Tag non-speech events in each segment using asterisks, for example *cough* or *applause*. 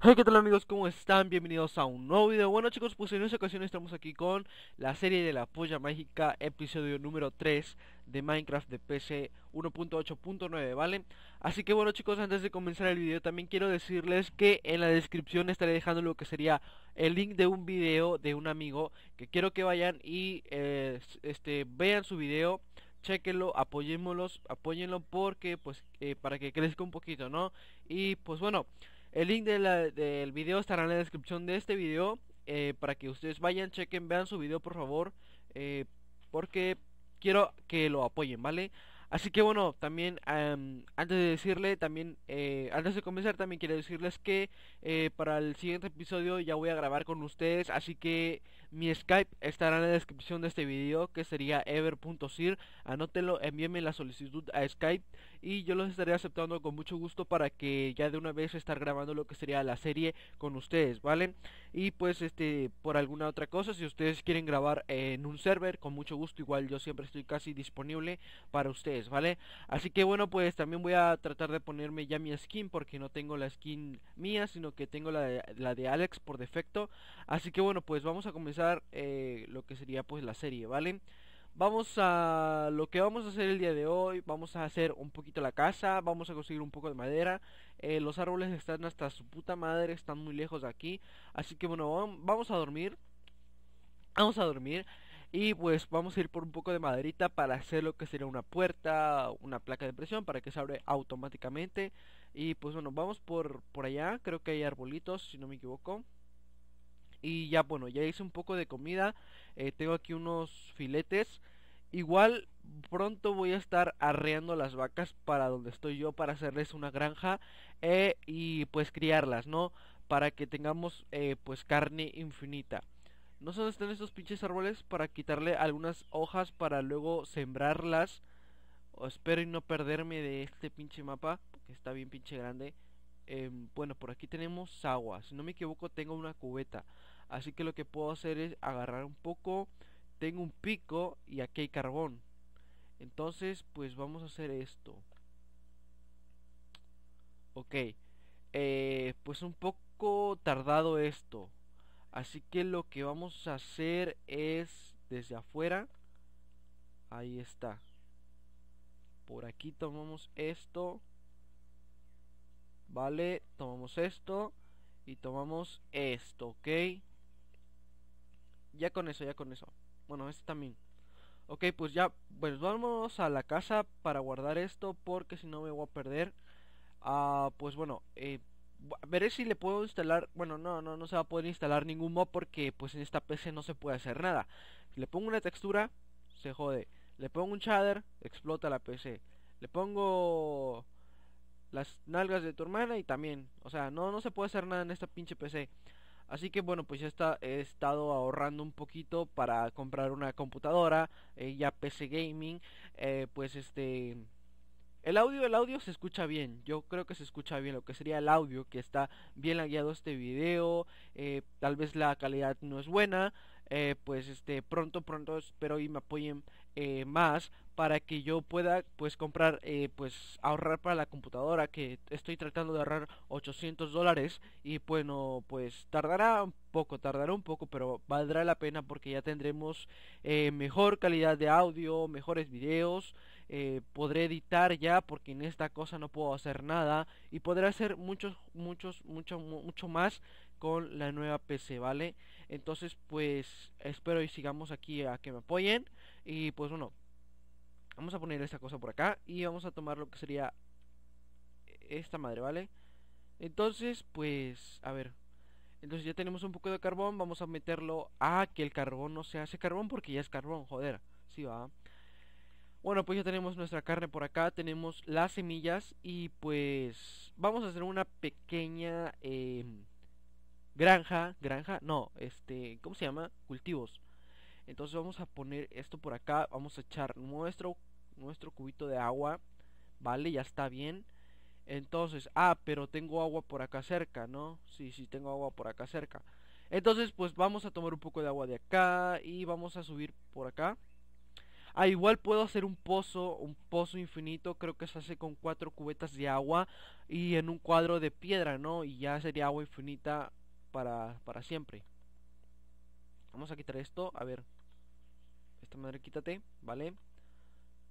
Hola qué tal amigos, ¿cómo están? Bienvenidos a un nuevo video Bueno chicos, pues en esta ocasión estamos aquí con la serie de la polla mágica Episodio número 3 de Minecraft de PC 1.8.9, ¿vale? Así que bueno chicos, antes de comenzar el video también quiero decirles que en la descripción estaré dejando lo que sería el link de un video de un amigo Que quiero que vayan y eh, este, vean su video chequenlo, apoyémoslos, apóyenlo porque pues eh, para que crezca un poquito, ¿no? Y pues bueno... El link de del video estará en la descripción de este video. Eh, para que ustedes vayan, chequen, vean su video por favor. Eh, porque quiero que lo apoyen, ¿vale? Así que bueno, también antes de decirle, también eh, antes de comenzar, también quiero decirles que para el siguiente episodio ya voy a grabar con ustedes, así que mi Skype estará en la descripción de este video que sería ever.sir. Anótelo, envíenme la solicitud a Skype y yo los estaré aceptando con mucho gusto para que ya de una vez estar grabando lo que sería la serie con ustedes, ¿vale? Y pues este por alguna otra cosa, si ustedes quieren grabar en un server, con mucho gusto, igual yo siempre estoy casi disponible para ustedes, ¿vale? Así que bueno, pues también voy a tratar de ponerme ya mi skin porque no tengo la skin mía, sino que tengo la la de Alex por defecto. Así que bueno, pues vamos a comenzar eh, lo que sería pues la serie, ¿vale? Vamos a lo que vamos a hacer el día de hoy, vamos a hacer un poquito la casa, vamos a conseguir un poco de madera, eh, los árboles están hasta su puta madre, están muy lejos de aquí, así que bueno, vamos a dormir, vamos a dormir y pues vamos a ir por un poco de maderita para hacer lo que sería una puerta, una placa de presión para que se abre automáticamente y pues bueno, vamos por, por allá, creo que hay arbolitos si no me equivoco. Y ya bueno, ya hice un poco de comida. Eh, tengo aquí unos filetes. Igual pronto voy a estar arreando las vacas para donde estoy yo para hacerles una granja eh, y pues criarlas, ¿no? Para que tengamos eh, pues carne infinita. No sé dónde están estos pinches árboles para quitarle algunas hojas para luego sembrarlas. O espero y no perderme de este pinche mapa que está bien pinche grande. Em, bueno, por aquí tenemos agua. Si no me equivoco, tengo una cubeta. Así que lo que puedo hacer es agarrar un poco. Tengo un pico y aquí hay carbón. Entonces, pues vamos a hacer esto. Ok. Eh, pues un poco tardado esto. Así que lo que vamos a hacer es desde afuera. Ahí está. Por aquí tomamos esto. Vale, tomamos esto. Y tomamos esto, ok ya con eso, ya con eso. Bueno, este también. Ok, pues ya, pues vamos a la casa para guardar esto porque si no me voy a perder. Ah, pues bueno, eh, veré si le puedo instalar, bueno, no, no, no se va a poder instalar ningún mod porque pues en esta PC no se puede hacer nada. le pongo una textura, se jode. Le pongo un shader, explota la PC. Le pongo las nalgas de tu hermana y también, o sea, no, no se puede hacer nada en esta pinche PC. Así que bueno, pues ya he estado ahorrando un poquito para comprar una computadora, eh, ya PC gaming, eh, pues este el audio, el audio se escucha bien, yo creo que se escucha bien lo que sería el audio, que está bien guiado este video, eh, tal vez la calidad no es buena, eh, pues este pronto pronto espero y me apoyen eh, más para que yo pueda pues comprar eh, pues ahorrar para la computadora que estoy tratando de ahorrar 800 dólares y bueno pues tardará un poco tardará un poco pero valdrá la pena porque ya tendremos mejor calidad de audio mejores videos podré editar ya porque en esta cosa no puedo hacer nada y podré hacer muchos muchos mucho mucho más con la nueva PC, ¿vale? Entonces, pues espero y sigamos aquí a que me apoyen. Y pues bueno, vamos a poner esta cosa por acá y vamos a tomar lo que sería esta madre, ¿vale? Entonces, pues, a ver. Entonces ya tenemos un poco de carbón, vamos a meterlo a que el carbón no se hace carbón porque ya es carbón, joder. Sí va. Bueno, pues ya tenemos nuestra carne por acá, tenemos las semillas y pues vamos a hacer una pequeña... Em, granja, granja, no, este, ¿cómo se llama? Cultivos. Entonces vamos a poner esto por acá, vamos a echar nuestro, nuestro cubito de agua, ¿vale? Ya está bien. Entonces, ah, pero tengo agua por acá cerca, ¿no? Sí, sí, tengo agua por acá cerca. Entonces, pues vamos a tomar un poco de agua de acá y vamos a subir por acá. Ah, igual puedo hacer un pozo, un pozo infinito, creo que se hace con cuatro cubetas de agua y en un cuadro de piedra, ¿no? Y ya sería agua infinita para, para siempre. Vamos a quitar esto, a ver. Esta madre quítate, ¿vale?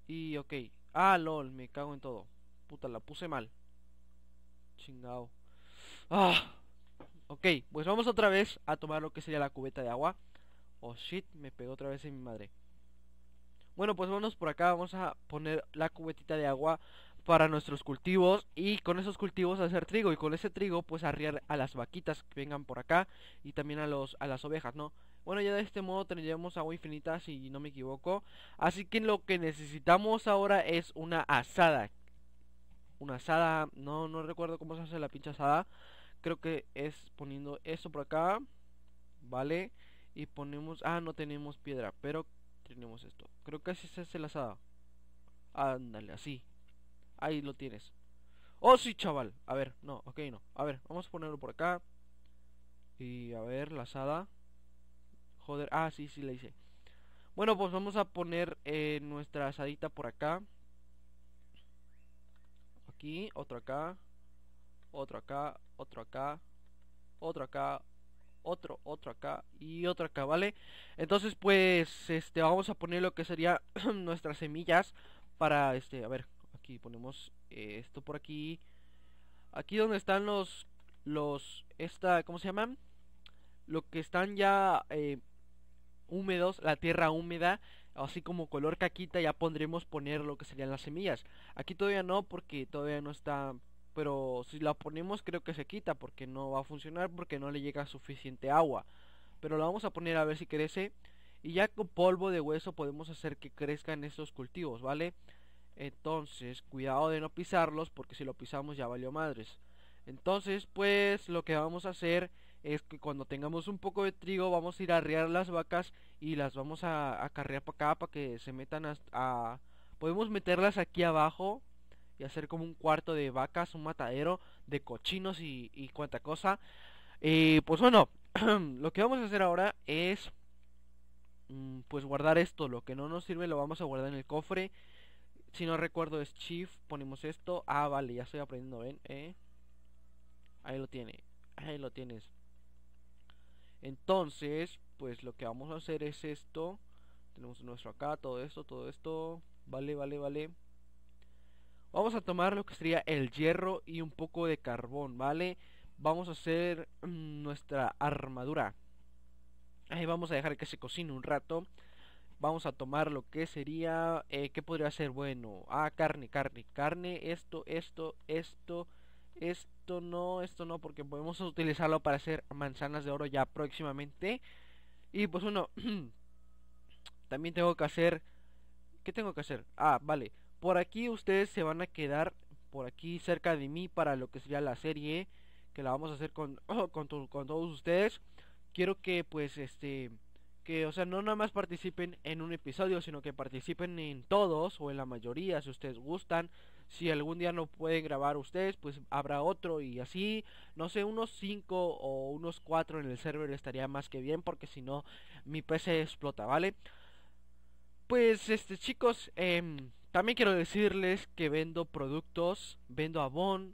Y ok. Ah, lol, me cago en todo. Puta, la puse mal. Chingado. Ah. Ok, pues vamos otra vez a tomar lo que sería la cubeta de agua. Oh shit, me pegó otra vez en mi madre. Bueno, pues vámonos por acá, vamos a poner la cubetita de agua para nuestros cultivos y con esos cultivos hacer trigo y con ese trigo pues arriar a las vaquitas que vengan por acá y también a los a las ovejas, ¿no? Bueno, ya de este modo tendríamos agua infinita si no me equivoco. Así que lo que necesitamos ahora es una asada. Una asada, no no recuerdo cómo se hace la pinche asada. Creo que es poniendo esto por acá. ¿Vale? Y ponemos, ah, no tenemos piedra, pero tenemos esto. Creo que así se hace la asada. Ándale, así. Ahí lo tienes. Oh, sí, chaval. A ver, no, ok, no. A ver, vamos a ponerlo por acá. Y a ver, la asada Joder, ah, sí, sí, la hice. Bueno, pues vamos a poner eh, nuestra asadita por acá. Aquí, otro acá. Otro acá, otro acá. Otro acá, otro, otro acá y otro acá, ¿vale? Entonces, pues, este, vamos a poner lo que sería *clears throat* nuestras semillas para, este, a ver, aquí ponemos eh, esto por aquí. Aquí donde están los, los, esta, ¿cómo se llaman? Lo que están ya eh, húmedos, la tierra húmeda, así como color caquita, ya pondremos poner lo que serían las semillas. Aquí todavía no, porque todavía no está, pero si la ponemos creo que se quita, porque no va a funcionar, porque no le llega suficiente agua. Pero la vamos a poner a ver si crece. Y ya con polvo de hueso podemos hacer que crezcan estos cultivos, ¿vale? Entonces, cuidado de no pisarlos porque si lo pisamos ya valió madres. Entonces, pues lo que vamos a hacer es que cuando tengamos un poco de trigo vamos a ir a arrear las vacas y las vamos a, a carrear para acá para que se metan a, Podemos meterlas aquí abajo y hacer como un cuarto de vacas, un matadero de cochinos y, y cuanta cosa. Eh, pues bueno, *clears throat* lo que vamos a hacer ahora es mm, pues guardar esto, lo que no nos sirve lo vamos a guardar en el cofre si no recuerdo es Chief, ponemos esto. Ah, vale, ya estoy aprendiendo, ven. Eh, ahí lo tiene, ahí lo tienes. Entonces, pues lo que vamos a hacer es esto. Tenemos nuestro acá, todo esto, todo esto. Vale, vale, vale. Vamos a tomar lo que sería el hierro y un poco de carbón, ¿vale? Vamos a hacer mm, nuestra armadura. Ahí vamos a dejar que se cocine un rato vamos a tomar lo que sería, eh, ¿qué podría ser? Bueno, ah, carne, carne, carne, esto, esto, esto, esto no, esto no, porque podemos utilizarlo para hacer manzanas de oro ya próximamente. Y pues uno *clears throat* también tengo que hacer, ¿qué tengo que hacer? Ah, vale, por aquí ustedes se van a quedar, por aquí cerca de mí para lo que sería la serie, que la vamos a hacer con, *clears throat* con todos ustedes. Quiero que pues este que, o sea, no nada más participen en un episodio, sino que participen en todos o en la mayoría, si ustedes gustan. Si algún día no pueden grabar ustedes, pues habrá otro y así, no sé, unos 5 o unos 4 en el server estaría más que bien, porque si no, mi PC explota, ¿vale? Pues, este, chicos, em, también quiero decirles que vendo productos, vendo Avon,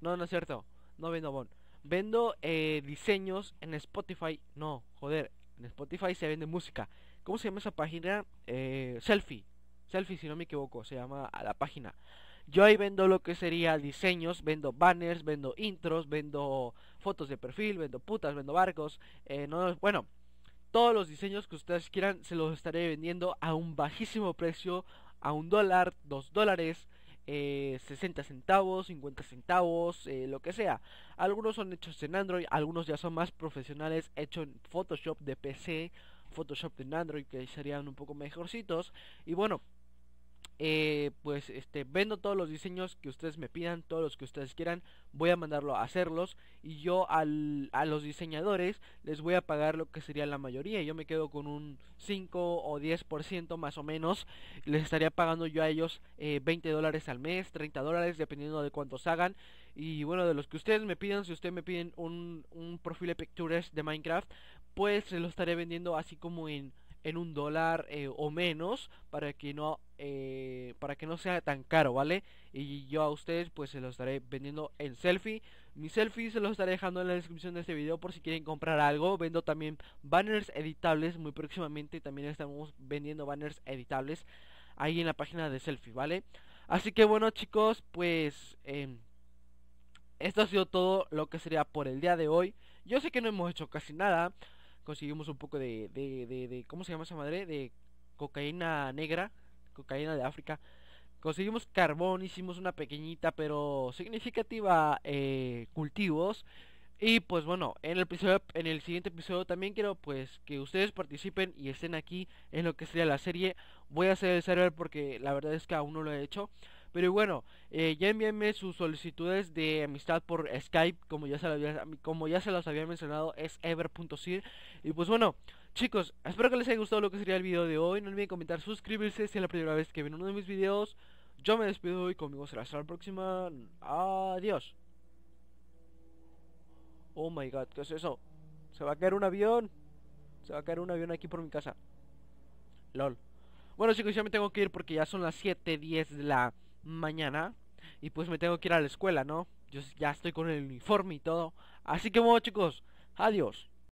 no, no es cierto, no vendo Avon. Vendo eh, diseños en Spotify. No, joder, en Spotify se vende música. ¿Cómo se llama esa página? Eh, selfie. Selfie, si no me equivoco, se llama la página. Yo ahí vendo lo que sería diseños, vendo banners, vendo intros, vendo fotos de perfil, vendo putas, vendo barcos. Eh, bueno, todos los diseños que ustedes quieran se los estaré vendiendo a un bajísimo precio, a un dólar, dos dólares. 60 eh, centavos, 50 centavos, eh, lo que sea. Algunos son hechos en Android, algunos ya son más profesionales, hechos en Photoshop de PC, Photoshop de Android, que serían un poco mejorcitos. Y bueno, eh, pues este vendo todos los diseños que ustedes me pidan todos los que ustedes quieran voy a mandarlo a hacerlos y yo al, a los diseñadores les voy a pagar lo que sería la mayoría yo me quedo con un 5 o 10% más o menos les estaría pagando yo a ellos 20 eh, dólares al mes 30 dólares dependiendo de cuántos hagan y bueno de los que ustedes me pidan si ustedes me piden un, un perfil de pictures de minecraft pues se lo estaré vendiendo así como en en un dólar eh, o menos para que no eh, para que no sea tan caro vale y yo a ustedes pues se los estaré vendiendo en selfie mi selfie se los estaré dejando en la descripción de este video por si quieren comprar algo vendo también banners editables muy próximamente también estamos vendiendo banners editables ahí en la página de selfie vale así que bueno chicos pues em, esto ha sido todo lo que sería por el día de hoy yo sé que no hemos hecho casi nada conseguimos un poco de, ¿cómo se llama esa madre? De cocaína negra, cocaína de África. Conseguimos carbón, hicimos una pequeñita pero significativa eh, cultivos. Y pues bueno, en el, episodio, en el siguiente episodio también quiero pues que ustedes participen y estén aquí en lo que sería la serie. Voy a hacer el server porque la verdad es que aún no lo he hecho. Pero bueno, eh, ya envíenme sus solicitudes de amistad por Skype, como ya se, las había, como ya se los había mencionado, es ever.sir. Y pues bueno, chicos, espero que les haya gustado lo que sería el video de hoy. No olviden comentar, suscribirse si es la primera vez que ven uno de mis videos. Yo me despido y conmigo será hasta la próxima. Adiós. Oh my god, ¿qué es eso? Se va a caer un avión. Se va a caer un avión aquí por mi casa. LOL. Bueno chicos, ya me tengo que ir porque ya son las 7.10 de la mañana y pues me tengo que ir a la escuela, ¿no? Yo ya estoy con el uniforme y todo. Así que bueno chicos, adiós.